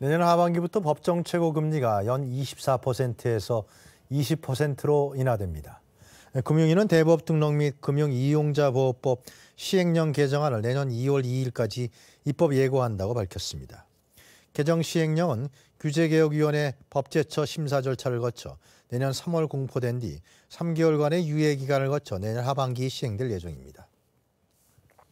내년 하반기부터 법정 최고 금리가 연 24%에서 20%로 인하됩니다. 금융위는 대법 등록 및 금융이용자보호법 시행령 개정안을 내년 2월 2일까지 입법 예고한다고 밝혔습니다. 개정 시행령은 규제개혁위원회 법제처 심사 절차를 거쳐 내년 3월 공포된 뒤 3개월간의 유예기간을 거쳐 내년 하반기 시행될 예정입니다.